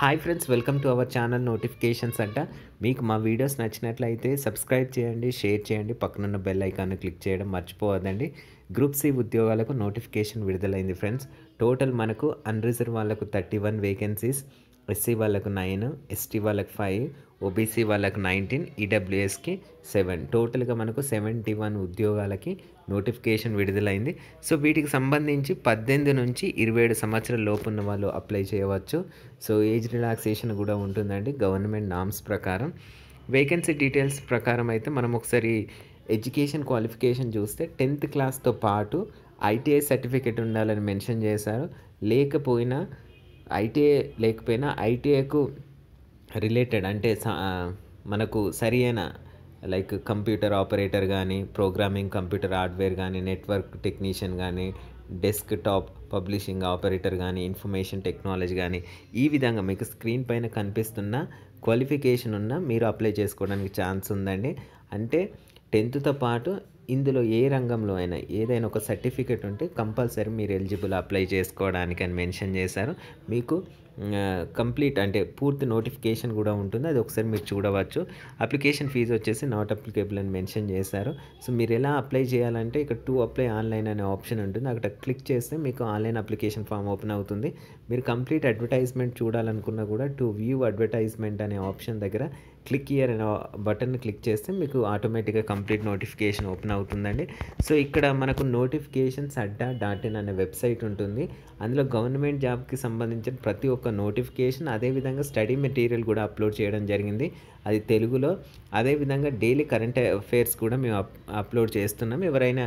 hi friends welcome to our channel notifications అంట మీకు మా వీడియోస్ నచ్చినట్లయితే సబ్స్క్రైబ్ చేయండి షేర్ చేయండి పక్కనున్న బెల్ ఐకాన్ క్లిక్ చేయడం మర్చిపోవద్దండి గ్రూప్ సి ఉద్యోగాలకు నోటిఫికేషన్ విడుదలైంది ఫ్రెండ్స్ టోటల్ మనకు అన్రిజర్వ్ వాళ్ళకు థర్టీ వన్ వేకెన్సీస్ ఎస్సీ వాళ్ళకు నైన్ ఎస్టీ వాళ్ళకు ఫైవ్ ఓబీసీ వాళ్ళకి నైన్టీన్ ఈడబ్ల్యూఎస్కి సెవెన్ టోటల్గా మనకు సెవెంటీ వన్ ఉద్యోగాలకి నోటిఫికేషన్ విడుదలైంది సో వీటికి సంబంధించి పద్దెనిమిది నుంచి ఇరవై ఏడు సంవత్సరాల లోపు ఉన్న వాళ్ళు అప్లై చేయవచ్చు సో ఏజ్ రిలాక్సేషన్ కూడా ఉంటుందండి గవర్నమెంట్ నామ్స్ ప్రకారం వేకెన్సీ డీటెయిల్స్ ప్రకారం అయితే మనం ఒకసారి ఎడ్యుకేషన్ క్వాలిఫికేషన్ చూస్తే టెన్త్ క్లాస్తో పాటు ఐటీఐ సర్టిఫికేట్ ఉండాలని మెన్షన్ చేశారు లేకపోయినా ఐటీఐ లేకపోయినా ఐటీఐకు రిలేటెడ్ అంటే మనకు సరి అయిన లైక్ కంప్యూటర్ ఆపరేటర్ కానీ ప్రోగ్రామింగ్ కంప్యూటర్ హార్డ్వేర్ కానీ నెట్వర్క్ టెక్నీషియన్ కానీ డెస్క్ టాప్ పబ్లిషింగ్ ఆపరేటర్ కానీ ఇన్ఫర్మేషన్ టెక్నాలజీ కానీ ఈ విధంగా మీకు స్క్రీన్ పైన కనిపిస్తున్న క్వాలిఫికేషన్ ఉన్న మీరు అప్లై చేసుకోవడానికి ఛాన్స్ ఉందండి అంటే టెన్త్తో పాటు ఇందులో ఏ రంగంలో అయినా ఏదైనా ఒక సర్టిఫికేట్ ఉంటే కంపల్సరీ మీరు ఎలిజిబుల్ అప్లై చేసుకోవడానికి అని మెన్షన్ చేశారు మీకు కంప్లీట్ అంటే పూర్తి నోటిఫికేషన్ కూడా ఉంటుంది అది ఒకసారి మీరు చూడవచ్చు అప్లికేషన్ ఫీజు వచ్చేసి నాట్ అప్లికేబుల్ అని మెన్షన్ చేశారు సో మీరు ఎలా అప్లై చేయాలంటే ఇక్కడ టూ అప్లై ఆన్లైన్ అనే ఆప్షన్ ఉంటుంది అక్కడ క్లిక్ చేస్తే మీకు ఆన్లైన్ అప్లికేషన్ ఫామ్ ఓపెన్ అవుతుంది మీరు కంప్లీట్ అడ్వర్టైజ్మెంట్ చూడాలనుకున్నా కూడా టు వ్యూ అడ్వర్టైజ్మెంట్ అనే ఆప్షన్ దగ్గర క్లిక్ ఇయర్ అనే బటన్ క్లిక్ చేస్తే మీకు ఆటోమేటిక్గా కంప్లీట్ నోటిఫికేషన్ ఓపెన్ అవుతుందండి సో ఇక్కడ మనకు నోటిఫికేషన్స్ అడ్డా డాట్ ఇన్ అనే వెబ్సైట్ ఉంటుంది అందులో గవర్నమెంట్ జాబ్కి సంబంధించిన ప్రతి ఒక్క నోటిఫికేషన్ అదేవిధంగా స్టడీ మెటీరియల్ కూడా అప్లోడ్ చేయడం జరిగింది అది తెలుగులో అదేవిధంగా డైలీ కరెంట్ అఫైర్స్ కూడా మేము అప్లోడ్ చేస్తున్నాం ఎవరైనా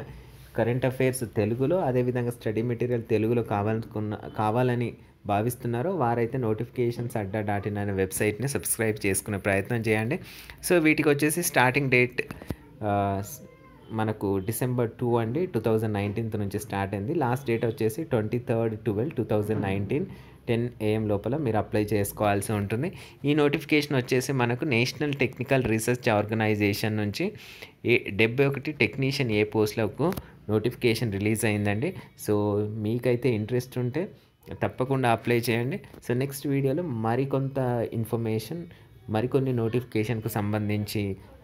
కరెంట్ అఫైర్స్ తెలుగులో అదేవిధంగా స్టడీ మెటీరియల్ తెలుగులో కావాలనుకున్న కావాలని భావిస్తున్నారో వారైతే నోటిఫికేషన్స్ అడ్డా డాట్ ఇన్ అనే వెబ్సైట్ని సబ్స్క్రైబ్ చేసుకునే ప్రయత్నం చేయండి సో వీటికి వచ్చేసి స్టార్టింగ్ డేట్ మనకు డిసెంబర్ టూ అండి టూ థౌజండ్ నైన్టీన్త్ నుంచి స్టార్ట్ అయింది లాస్ట్ డేట్ వచ్చేసి twenty third twelve two thousand nineteen ten AM లోపల మీరు అప్లై చేసుకోవాల్సి ఉంటుంది ఈ నోటిఫికేషన్ వచ్చేసి మనకు నేషనల్ టెక్నికల్ రీసెర్చ్ ఆర్గనైజేషన్ నుంచి ఏ డెబ్బై ఒకటి టెక్నీషియన్ ఏ పోస్ట్లకు నోటిఫికేషన్ రిలీజ్ అయిందండి సో మీకైతే ఇంట్రెస్ట్ ఉంటే తప్పకుండా అప్లై చేయండి సో నెక్స్ట్ వీడియోలో మరికొంత ఇన్ఫర్మేషన్ మరికొన్ని నోటిఫికేషన్కు సంబంధించి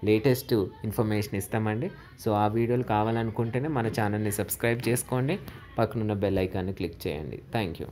లేటెస్ట్ ఇన్ఫర్మేషన్ ఇస్తామండి సో ఆ వీడియోలు కావాలనుకుంటేనే మన ఛానల్ని సబ్స్క్రైబ్ చేసుకోండి పక్కనున్న బెల్ ఐకాన్ని క్లిక్ చేయండి థ్యాంక్ యూ